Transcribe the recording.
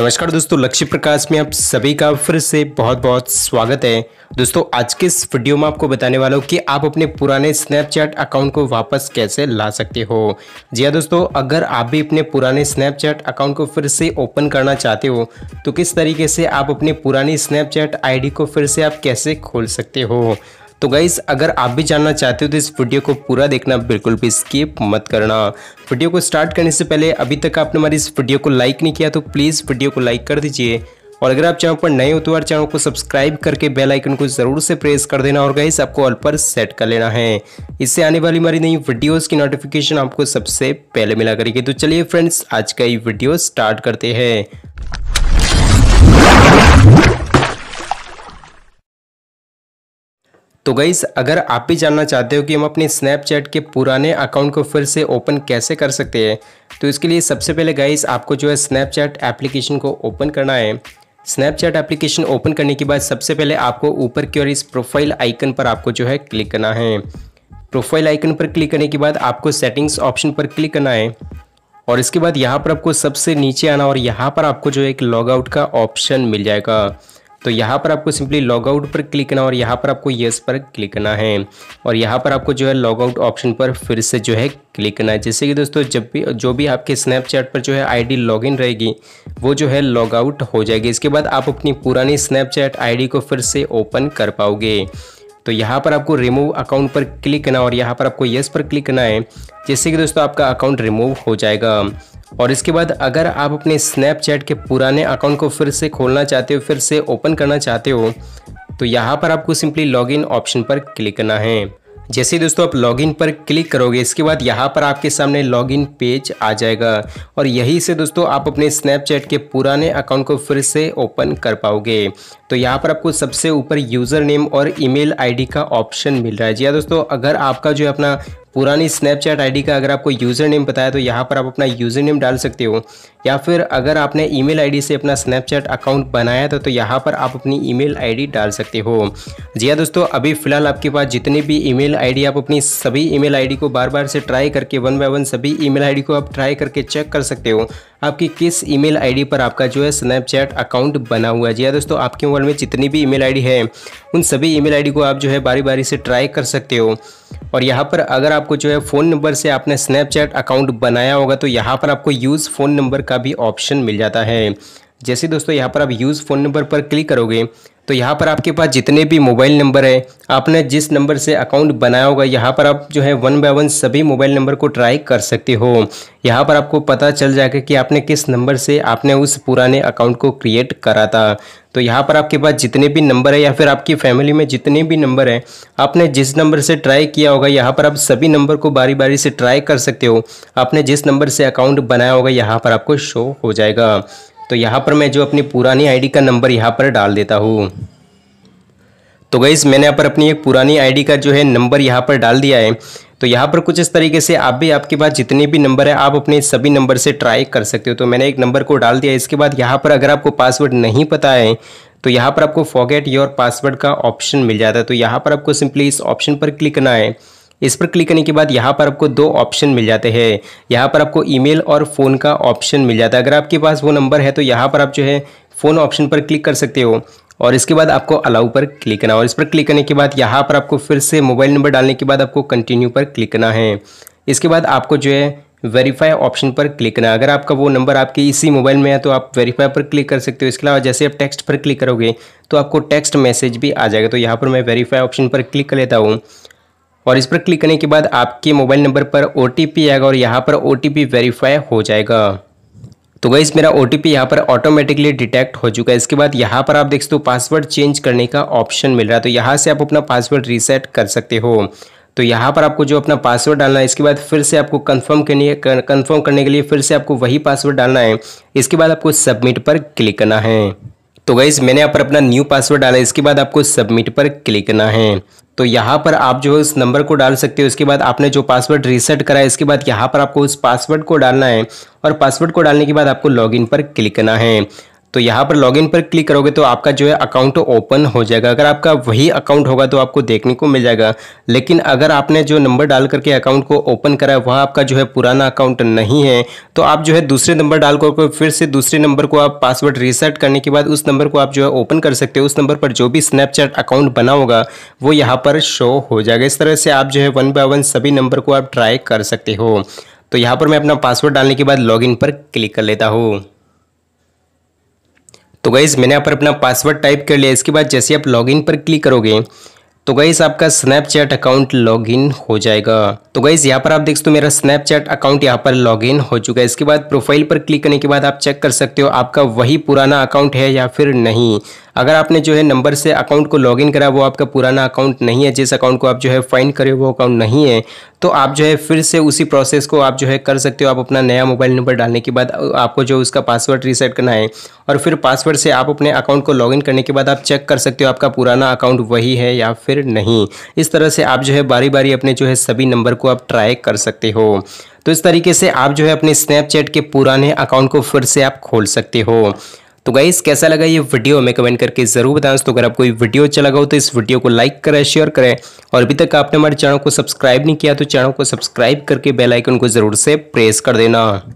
नमस्कार दोस्तों लक्ष्य प्रकाश में आप सभी का फिर से बहुत बहुत स्वागत है दोस्तों आज के इस वीडियो में आपको बताने वाला हूँ कि आप अपने पुराने स्नैपचैट अकाउंट को वापस कैसे ला सकते हो जी हाँ दोस्तों अगर आप भी अपने पुराने स्नैपचैट अकाउंट को फिर से ओपन करना चाहते हो तो किस तरीके से आप अपने पुरानी स्नैपचैट आई को फिर से आप कैसे खोल सकते हो तो गाइस अगर आप भी जानना चाहते हो तो इस वीडियो को पूरा देखना बिल्कुल भी स्किप मत करना वीडियो को स्टार्ट करने से पहले अभी तक आपने हमारी इस वीडियो को लाइक नहीं किया तो प्लीज़ वीडियो को लाइक कर दीजिए और अगर आप चैनल पर नए हो तो हमारे चैनल को सब्सक्राइब करके बेल आइकन को जरूर से प्रेस कर देना और गाइस आपको ऑल पर सेट कर लेना है इससे आने वाली हमारी नई वीडियोस की नोटिफिकेशन आपको सबसे पहले मिला करेगी तो चलिए फ्रेंड्स आज का ये वीडियो स्टार्ट करते हैं तो गईस अगर आप भी जानना चाहते हो कि हम अपने स्नैपचैट के पुराने अकाउंट को फिर से ओपन कैसे कर सकते हैं तो इसके लिए सबसे पहले गाइस आपको जो है स्नैपचैट एप्लीकेशन को ओपन करना है स्नैपचैट एप्लीकेशन ओपन करने के बाद सबसे पहले आपको ऊपर की ओर इस प्रोफाइल आइकन पर आपको जो है क्लिक करना है प्रोफाइल आइकन पर क्लिक करने के बाद आपको सेटिंग्स ऑप्शन पर क्लिक करना है और इसके बाद यहाँ पर आपको सबसे नीचे आना और यहाँ पर आपको जो है एक लॉग आउट का ऑप्शन मिल जाएगा तो यहाँ पर आपको सिंपली लॉगआउट पर क्लिक करना और यहाँ पर आपको येस पर क्लिक करना है और यहाँ पर आपको जो है लॉगआउट ऑप्शन पर फिर से जो है क्लिक करना है जैसे कि दोस्तों जब भी जो भी आपके स्नैपचैट पर जो है आईडी लॉगिन रहेगी वो जो है लॉगआउट हो जाएगी इसके बाद आप अपनी पुरानी स्नैपचैट डी को फिर से ओपन कर पाओगे तो यहाँ पर आपको रिमूव अकाउंट पर क्लिक करना और यहाँ पर आपको येस पर क्लिक करना है जिससे कि दोस्तों आपका अकाउंट रिमूव हो जाएगा और इसके बाद अगर आप अपने स्नैपचैट के पुराने अकाउंट को फिर से खोलना चाहते हो फिर से ओपन करना चाहते हो तो यहाँ पर आपको सिंपली लॉगिन ऑप्शन पर क्लिक करना है जैसे ही दोस्तों आप लॉगिन पर क्लिक करोगे इसके बाद यहाँ पर आपके सामने लॉगिन पेज आ जाएगा और यहीं से दोस्तों आप अपने स्नैपचैट के पुराने अकाउंट को फिर से ओपन कर पाओगे तो यहाँ पर आपको सबसे ऊपर यूज़र नेम और ईमेल आईडी का ऑप्शन मिल रहा है जी हाँ दोस्तों अगर आपका जो अपना पुरानी स्नैपचैट आईडी का अगर आपको यूज़र नेम पता है तो यहाँ पर आप अपना यूज़र नेम डाल सकते हो या फिर अगर आपने ईमेल आईडी से अपना स्नैपचैट अकाउंट बनाया था तो यहाँ पर आप अपनी ईमेल आईडी डाल सकते हो जी हाँ दोस्तों अभी फ़िलहाल आपके पास जितनी भी ईमेल आईडी आप अपनी सभी ईमेल आईडी को बार बार से ट्राई करके वन बाय वन सभी ईमेल आईडी को आप ट्राई करके चेक कर सकते हो आपकी किस ईमेल आईडी पर आपका जो है स्नैपचैट अकाउंट बना हुआ है जी हाँ दोस्तों आपके मोबाइल में जितनी भी ईमेल आईडी है उन सभी ईमेल आईडी को आप जो है बारी बारी से ट्राई कर सकते हो और यहाँ पर अगर आपको जो है फ़ोन नंबर से आपने स्नैपचैट अकाउंट बनाया होगा तो यहाँ पर आपको यूज़ फ़ोन नंबर का भी ऑप्शन मिल जाता है जैसे दोस्तों यहाँ पर आप यूज़ फ़ोन नंबर पर क्लिक करोगे तो यहाँ पर आपके पास जितने भी मोबाइल नंबर है आपने जिस नंबर से अकाउंट बनाया होगा यहाँ पर आप जो है वन बाय वन सभी मोबाइल नंबर को ट्राई कर सकते हो यहाँ पर आपको पता चल जाएगा कि आपने किस नंबर से आपने उस पुराने अकाउंट को क्रिएट करा था तो यहाँ पर आपके पास जितने भी नंबर है या फिर आपकी फैमिली में जितने भी नंबर हैं आपने जिस नंबर से ट्राई किया होगा यहाँ पर आप सभी नंबर को बारी बारी से ट्राई कर सकते हो आपने जिस नंबर से अकाउंट बनाया होगा यहाँ पर आपको शो हो जाएगा तो यहाँ पर मैं जो अपनी पुरानी आईडी का नंबर यहाँ पर डाल देता हूँ तो गईस मैंने यहाँ पर अपनी एक पुरानी आईडी का जो है नंबर यहाँ पर डाल दिया है तो यहाँ पर कुछ इस तरीके से आप भी आपके पास जितने भी नंबर है आप अपने सभी नंबर से ट्राई कर सकते हो तो मैंने एक नंबर को डाल दिया इसके बाद यहाँ पर अगर आपको पासवर्ड नहीं पता है तो यहाँ पर आपको फॉगेट योर पासवर्ड का ऑप्शन मिल जाता है तो यहाँ पर आपको सिंपली इस ऑप्शन पर क्लिक करना है इस पर क्लिक करने के बाद यहाँ पर आपको दो ऑप्शन मिल जाते हैं यहाँ पर आपको ईमेल और फ़ोन का ऑप्शन मिल जाता है अगर आपके पास वो नंबर है तो यहाँ पर आप जो है फ़ोन ऑप्शन पर क्लिक कर सकते हो और इसके बाद आपको अलाउ पर क्लिक करना और इस पर क्लिक करने के बाद यहाँ पर आपको फिर से मोबाइल नंबर डालने के बाद आपको कंटिन्यू पर क्लिक करना है इसके बाद आपको जो है वेरीफाई ऑप्शन पर क्लिक करना अगर आपका वो नंबर आपके इसी मोबाइल में है तो आप वेरीफाई पर क्लिक कर सकते हो इसके अलावा जैसे आप टेक्स्ट पर क्लिक करोगे तो आपको टेक्स्ट मैसेज भी आ जाएगा तो यहाँ पर मैं वेरीफाई ऑप्शन पर क्लिक कर लेता हूँ और इस पर क्लिक करने के बाद आपके मोबाइल नंबर पर ओ आएगा और यहाँ पर ओ वेरीफाई हो जाएगा तो गाइज मेरा ओ टी यहाँ पर ऑटोमेटिकली डिटेक्ट हो चुका है इसके बाद यहाँ पर आप देख सकते हो पासवर्ड चेंज करने का ऑप्शन मिल रहा है तो यहाँ से आप अपना पासवर्ड रीसेट कर सकते हो तो यहाँ पर आपको जो अपना पासवर्ड डालना है इसके बाद फिर से आपको कंफर्म करने कंफर्म करने के लिए फिर से आपको वही पासवर्ड डालना है इसके बाद आपको सबमिट पर क्लिक करना है तो गाइज मैंने यहाँ पर अपना न्यू पासवर्ड डाला इसके बाद आपको सबमिट पर क्लिक करना है तो यहाँ पर आप जो है उस नंबर को डाल सकते हो उसके बाद आपने जो पासवर्ड रीसेट करा है इसके बाद यहाँ पर आपको उस पासवर्ड को डालना है और पासवर्ड को डालने के बाद आपको लॉगिन पर क्लिक करना है तो यहाँ पर लॉगिन पर क्लिक करोगे तो आपका जो है अकाउंट ओपन हो जाएगा अगर आपका वही अकाउंट होगा तो आपको देखने को मिल जाएगा लेकिन अगर आपने जो नंबर डाल करके अकाउंट को ओपन करा वह आपका जो है पुराना अकाउंट नहीं है तो आप जो है दूसरे नंबर डाल करके फिर से दूसरे नंबर को आप पासवर्ड रीसेट करने के बाद उस नंबर को आप जो है ओपन कर सकते हो उस नंबर पर जो भी स्नैपचैट अकाउंट बना होगा वो यहाँ पर शो हो जाएगा इस तरह से आप जो है वन बाय वन सभी नंबर को आप ट्राई कर सकते हो तो यहाँ पर मैं अपना पासवर्ड डालने के बाद लॉगिन पर क्लिक कर लेता हूँ तो गाइज़ मैंने यहाँ पर अपना पासवर्ड टाइप कर लिया इसके बाद जैसे आप लॉगिन पर क्लिक करोगे तो गाइज़ आपका स्नैपचैट अकाउंट लॉगिन हो जाएगा तो गाइज़ यहाँ पर आप देख सकते हो मेरा स्नैपचैट अकाउंट यहाँ पर लॉगिन हो चुका है इसके बाद प्रोफाइल पर क्लिक करने के बाद आप चेक कर सकते हो आपका वही पुराना अकाउंट है या फिर नहीं अगर आपने जो है नंबर से अकाउंट को लॉगिन करा वो आपका पुराना अकाउंट नहीं है जिस अकाउंट को आप जो है फाइंड करे वो अकाउंट नहीं है तो आप जो है फिर से उसी प्रोसेस को आप जो है कर सकते हो आप अपना नया मोबाइल नंबर डालने के बाद आपको जो उसका पासवर्ड रीसेट करना है और फिर पासवर्ड से आप अपने अकाउंट को लॉगिन करने के बाद आप चेक कर सकते हो आपका पुराना अकाउंट वही है या फिर नहीं इस तरह से आप जो है बारी बारी अपने जो है सभी नंबर को आप ट्राई कर सकते हो तो इस तरीके से आप जो है अपने स्नैपचैट के पुराने अकाउंट को फिर से आप खोल सकते हो तो गाइस कैसा लगा ये वीडियो हमें कमेंट करके जरूर बताएं तो अगर आपको ये वीडियो अच्छा लगा हो तो इस वीडियो को लाइक करें शेयर करें और अभी तक आपने हमारे चैनल को सब्सक्राइब नहीं किया तो चैनल को सब्सक्राइब करके बेलाइकन को जरूर से प्रेस कर देना